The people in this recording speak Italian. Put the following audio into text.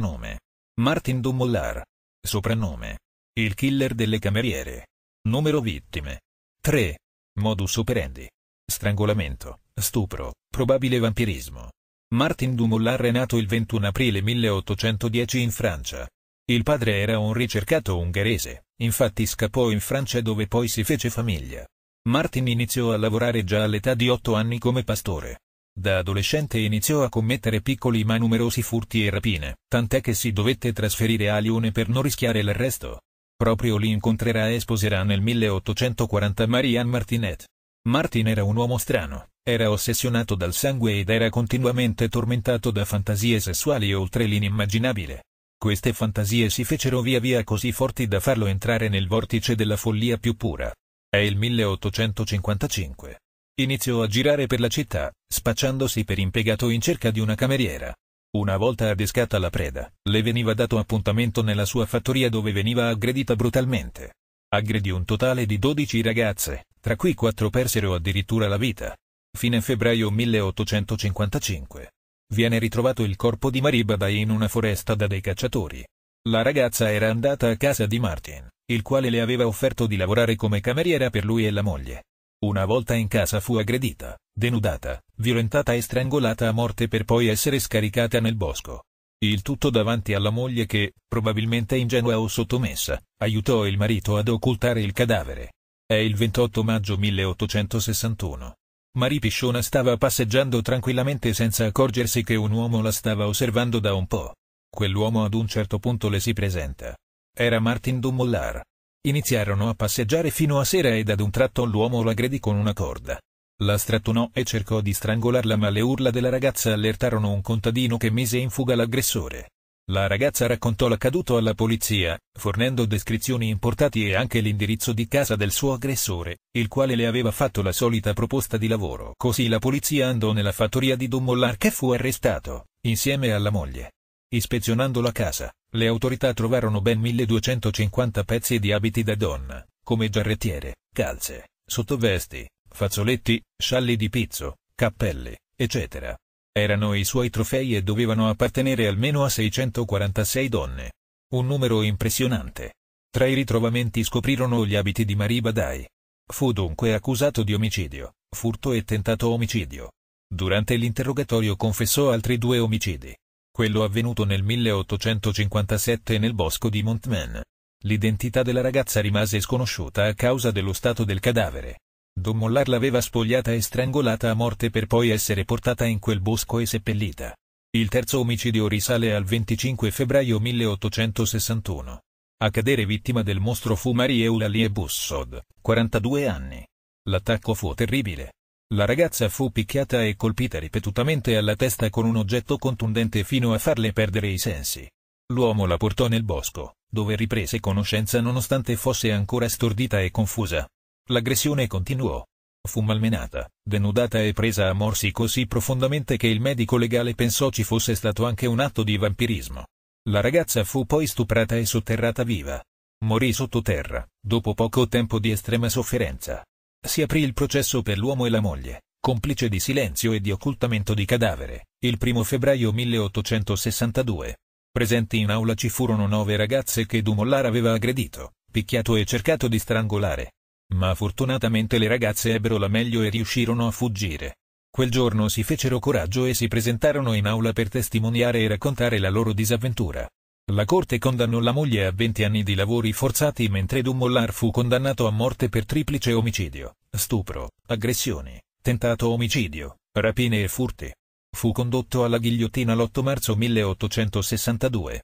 Nome. Martin Dumoulin. Soprannome. Il killer delle cameriere. Numero vittime. 3. Modus operandi. Strangolamento, stupro, probabile vampirismo. Martin Dumoulin è nato il 21 aprile 1810 in Francia. Il padre era un ricercato ungherese, infatti scappò in Francia dove poi si fece famiglia. Martin iniziò a lavorare già all'età di 8 anni come pastore. Da adolescente iniziò a commettere piccoli ma numerosi furti e rapine, tant'è che si dovette trasferire a Lione per non rischiare l'arresto. Proprio lì incontrerà e sposerà nel 1840 Marianne Martinet. Martin era un uomo strano, era ossessionato dal sangue ed era continuamente tormentato da fantasie sessuali oltre l'inimmaginabile. Queste fantasie si fecero via via così forti da farlo entrare nel vortice della follia più pura. È il 1855. Iniziò a girare per la città, spacciandosi per impiegato in cerca di una cameriera. Una volta adescata la preda, le veniva dato appuntamento nella sua fattoria dove veniva aggredita brutalmente. Aggredì un totale di 12 ragazze, tra cui 4 persero addirittura la vita. Fine febbraio 1855. Viene ritrovato il corpo di Maribadai in una foresta da dei cacciatori. La ragazza era andata a casa di Martin, il quale le aveva offerto di lavorare come cameriera per lui e la moglie. Una volta in casa fu aggredita, denudata, violentata e strangolata a morte per poi essere scaricata nel bosco. Il tutto davanti alla moglie che, probabilmente ingenua o sottomessa, aiutò il marito ad occultare il cadavere. È il 28 maggio 1861. Marie Pisciona stava passeggiando tranquillamente senza accorgersi che un uomo la stava osservando da un po'. Quell'uomo ad un certo punto le si presenta. Era Martin Dumollar, Iniziarono a passeggiare fino a sera ed ad un tratto l'uomo lo aggredì con una corda. La strattunò e cercò di strangolarla ma le urla della ragazza allertarono un contadino che mise in fuga l'aggressore. La ragazza raccontò l'accaduto alla polizia, fornendo descrizioni importanti e anche l'indirizzo di casa del suo aggressore, il quale le aveva fatto la solita proposta di lavoro. Così la polizia andò nella fattoria di Dumollar che fu arrestato, insieme alla moglie. Ispezionando la casa, le autorità trovarono ben 1250 pezzi di abiti da donna, come giarrettiere, calze, sottovesti, fazzoletti, scialli di pizzo, cappelli, eccetera. Erano i suoi trofei e dovevano appartenere almeno a 646 donne. Un numero impressionante. Tra i ritrovamenti scoprirono gli abiti di Marie Badai. Fu dunque accusato di omicidio, furto e tentato omicidio. Durante l'interrogatorio confessò altri due omicidi, quello avvenuto nel 1857 nel bosco di Montman. L'identità della ragazza rimase sconosciuta a causa dello stato del cadavere. Don Mollar l'aveva spogliata e strangolata a morte per poi essere portata in quel bosco e seppellita. Il terzo omicidio risale al 25 febbraio 1861. A cadere vittima del mostro fu Marie Eulalie Bussod, 42 anni. L'attacco fu terribile. La ragazza fu picchiata e colpita ripetutamente alla testa con un oggetto contundente fino a farle perdere i sensi. L'uomo la portò nel bosco, dove riprese conoscenza nonostante fosse ancora stordita e confusa. L'aggressione continuò. Fu malmenata, denudata e presa a morsi così profondamente che il medico legale pensò ci fosse stato anche un atto di vampirismo. La ragazza fu poi stuprata e sotterrata viva. Morì sottoterra, dopo poco tempo di estrema sofferenza si aprì il processo per l'uomo e la moglie, complice di silenzio e di occultamento di cadavere, il 1 febbraio 1862. Presenti in aula ci furono nove ragazze che Dumollar aveva aggredito, picchiato e cercato di strangolare. Ma fortunatamente le ragazze ebbero la meglio e riuscirono a fuggire. Quel giorno si fecero coraggio e si presentarono in aula per testimoniare e raccontare la loro disavventura. La corte condannò la moglie a 20 anni di lavori forzati mentre Dumollar fu condannato a morte per triplice omicidio, stupro, aggressioni, tentato omicidio, rapine e furti. Fu condotto alla ghigliottina l'8 marzo 1862.